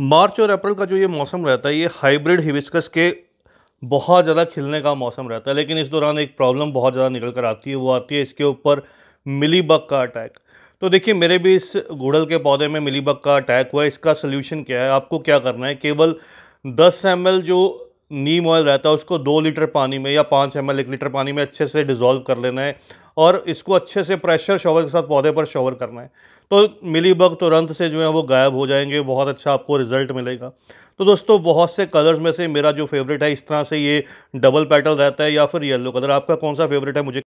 मार्च और अप्रैल का जो ये मौसम रहता है ये हाइब्रिड हिबिस्कस के बहुत ज़्यादा खिलने का मौसम रहता है लेकिन इस दौरान एक प्रॉब्लम बहुत ज़्यादा निकल कर आती है वो आती है इसके ऊपर मिली बग का अटैक तो देखिए मेरे भी इस गुड़ल के पौधे में मिली बग का अटैक हुआ है इसका सोल्यूशन क्या है आपको क्या करना है केवल दस एम जो नीम ऑयल रहता है उसको दो लीटर पानी में या पाँच एम एक लीटर पानी में अच्छे से डिज़ोल्व कर लेना है और इसको अच्छे से प्रेशर शॉवर के साथ पौधे पर शॉवर करना है तो मिली बग तुरंत से जो है वो गायब हो जाएंगे बहुत अच्छा आपको रिजल्ट मिलेगा तो दोस्तों बहुत से कलर्स में से मेरा जो फेवरेट है इस तरह से ये डबल पेटल रहता है या फिर येलो कलर आपका कौन सा फेवरेट है मुझे